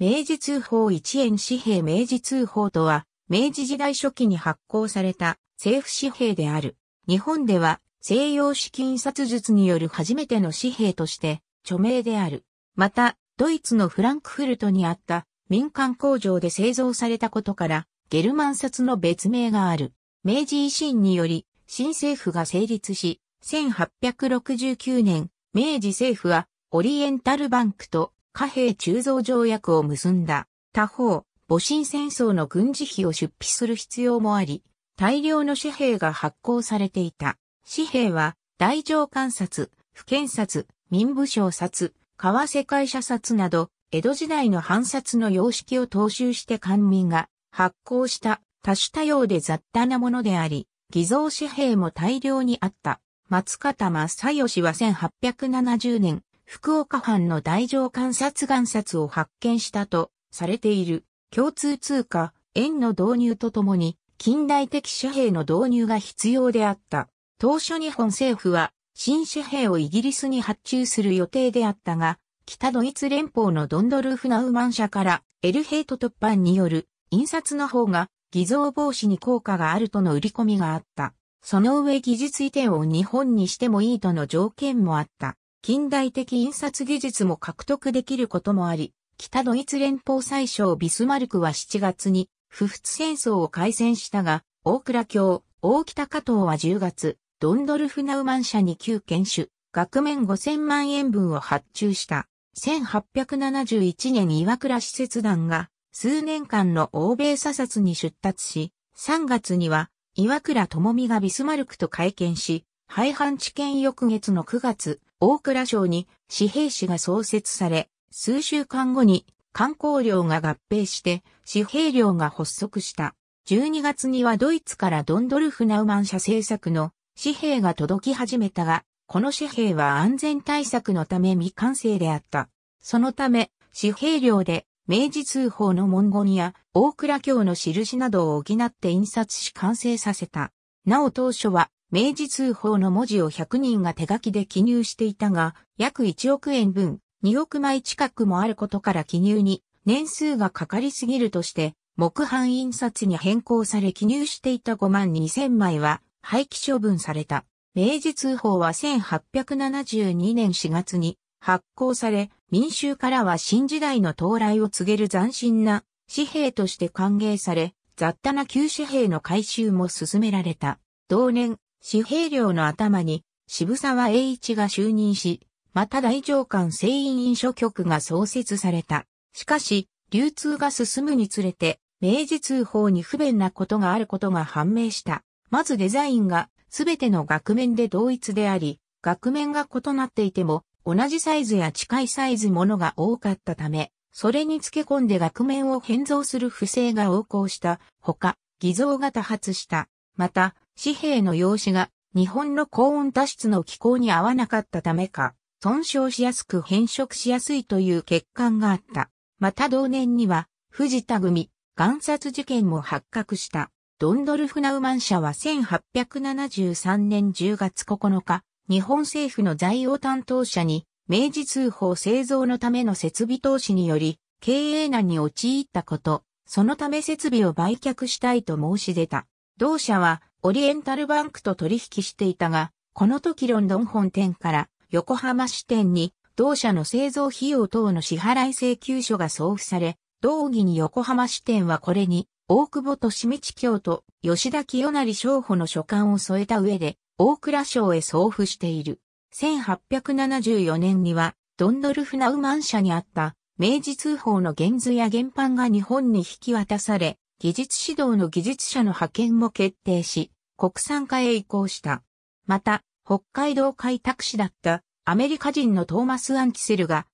明治通報1円紙幣明治通報とは、明治時代初期に発行された政府紙幣である。日本では西洋式印刷術による初めての紙幣として著名である。また、ドイツのフランクフルトにあった民間工場で製造されたことから、ゲルマン札の別名がある。明治維新により、新政府が成立し、1869年、明治政府はオリエンタルバンクと貨幣鋳造条約を結んだ。他方、戊辰戦争の軍事費を出費する必要もあり、大量の紙幣が発行されていた。紙幣は、大乗観察、不検察、民部省札、川世界社札など、江戸時代の藩札の様式を踏襲して官民が発行した多種多様で雑多なものであり、偽造紙幣も大量にあった。松方正義は1870年、福岡藩の大乗観察岩札を発見したとされている共通通貨円の導入とともに近代的紙幣の導入が必要であった。当初日本政府は新紙幣をイギリスに発注する予定であったが、北ドイツ連邦のドンドルフナウマン社からエルヘイト突版による印刷の方が偽造防止に効果があるとの売り込みがあった。その上技術移転を日本にしてもいいとの条件もあった。近代的印刷技術も獲得できることもあり、北ドイツ連邦最小ビスマルクは7月に、不仏戦争を開戦したが、大倉卿、大北加藤は10月、ドンドルフ・ナウマン社に旧研修、額面5000万円分を発注した。1871年岩倉使節団が数年間の欧米査察に出立し、3月には岩倉智美がビスマルクと会見し、廃藩置県翌月の9月、大倉省に紙幣市が創設され、数週間後に観光量が合併して紙幣量が発足した。12月にはドイツからドンドルフ・ナウマン社制作の紙幣が届き始めたが、この紙幣は安全対策のため未完成であった。そのため、紙幣量で明治通報の文言や大倉教の印などを補って印刷し完成させた。なお当初は明治通報の文字を100人が手書きで記入していたが、約1億円分、2億枚近くもあることから記入に年数がかかりすぎるとして、木版印刷に変更され記入していた5万2000枚は廃棄処分された。明治通報は1872年4月に発行され、民衆からは新時代の到来を告げる斬新な紙幣として歓迎され、雑多な旧紙幣の回収も進められた。同年、紙幣寮の頭に渋沢栄一が就任し、また大上官製印印書局が創設された。しかし、流通が進むにつれて、明治通報に不便なことがあることが判明した。まずデザインが全ての額面で同一であり、額面が異なっていても、同じサイズや近いサイズものが多かったため、それに付け込んで額面を変造する不正が横行したほか、偽造が多発した。また、紙幣の用紙が日本の高温多湿の気候に合わなかったためか、損傷しやすく変色しやすいという欠陥があった。また同年には、藤田組、岩殺事件も発覚した。ドンドルフ・ナウマン社は1873年10月9日、日本政府の財務担当者に、明治通報製造のための設備投資により、経営難に陥ったこと、そのため設備を売却したいと申し出た。同社は、オリエンタルバンクと取引していたが、この時ロンドン本店から横浜支店に同社の製造費用等の支払い請求書が送付され、同義に横浜支店はこれに大久保利道京と吉田清成商法の書簡を添えた上で大倉省へ送付している。1874年にはドンドルフナウマン社にあった明治通報の原図や原版が日本に引き渡され、技術指導の技術者の派遣も決定し、国産化へ移行した。また、北海道開拓士だったアメリカ人のトーマス・アンチセルが、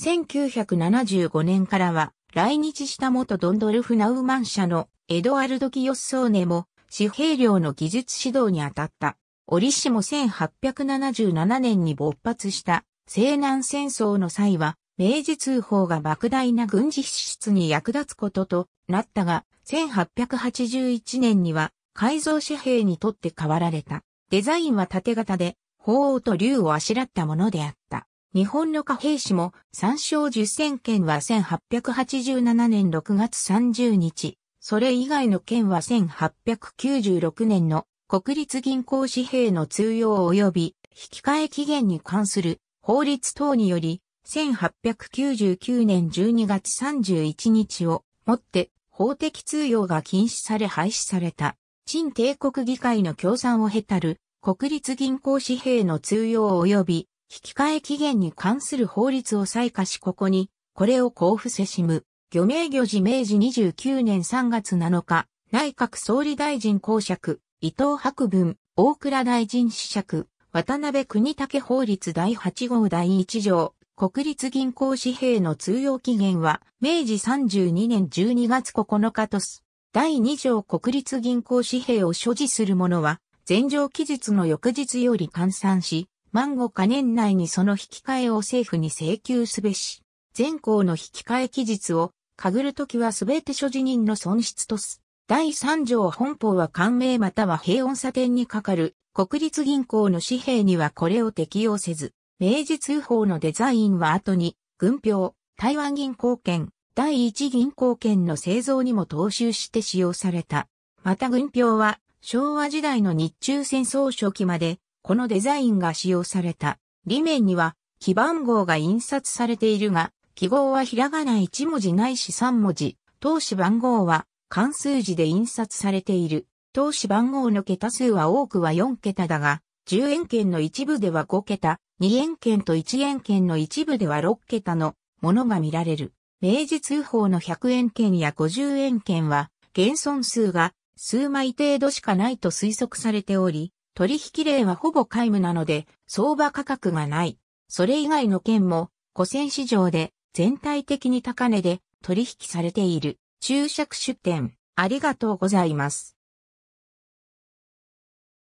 1975年からは来日した元ドンドルフ・ナウマン社のエドワルド・キヨッソーネも、紙幣量の技術指導に当たった。折しも1877年に勃発した西南戦争の際は、明治通報が莫大な軍事支出に役立つこととなったが、1881年には改造紙幣にとって変わられた。デザインは縦型で、鳳凰と竜をあしらったものであった。日本の貨幣紙も参照十千件は1887年6月30日、それ以外の件は1896年の国立銀行紙幣の通用及び引き換え期限に関する法律等により1899年12月31日をもって法的通用が禁止され廃止された。陳帝国議会の協賛を経たる国立銀行紙幣の通用及び引き換え期限に関する法律を採下しここに、これを交付せしむ。漁名漁事明治29年3月7日、内閣総理大臣公爵、伊藤博文、大倉大臣子爵、渡辺国武法律第8号第1条、国立銀行紙幣の通用期限は、明治32年12月9日とす。第2条国立銀行紙幣を所持する者は、前条期日の翌日より換算し、満後か年内にその引き換えを政府に請求すべし。全項の引き換え期日を、かぐるときはすべて所持人の損失とす。第3条本法は官名または平穏査定にかかる国立銀行の紙幣にはこれを適用せず、明治通報のデザインは後に、軍票、台湾銀行券、第一銀行券の製造にも踏襲して使用された。また軍票は、昭和時代の日中戦争初期まで、このデザインが使用された。裏面には、記番号が印刷されているが、記号はひらがな1文字ないし3文字、当資番号は関数字で印刷されている。当資番号の桁数は多くは4桁だが、10円券の一部では5桁、2円券と1円券の一部では6桁のものが見られる。明治通報の100円券や50円券は、現存数が数枚程度しかないと推測されており、取引例はほぼ皆無なので、相場価格がない。それ以外の券も、古銭市場で全体的に高値で取引されている。注釈出店、ありがとうございます。